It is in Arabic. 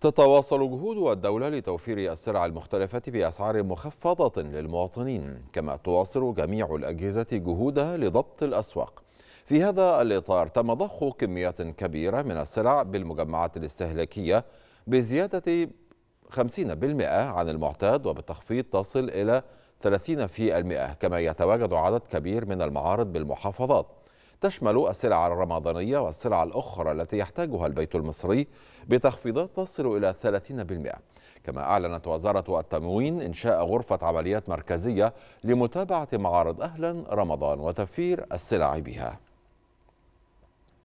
تتواصل جهود الدولة لتوفير السلع المختلفة بأسعار مخفضة للمواطنين كما تواصل جميع الأجهزة جهودها لضبط الأسواق في هذا الإطار تم ضخ كميات كبيرة من السلع بالمجمعات الاستهلاكية بزيادة 50% عن المعتاد وبتخفيض تصل إلى 30% كما يتواجد عدد كبير من المعارض بالمحافظات تشمل السلع الرمضانية والسلع الأخرى التي يحتاجها البيت المصري بتخفيضات تصل إلى 30% كما أعلنت وزارة التموين إنشاء غرفة عمليات مركزية لمتابعة معارض أهلا رمضان وتفير السلع بها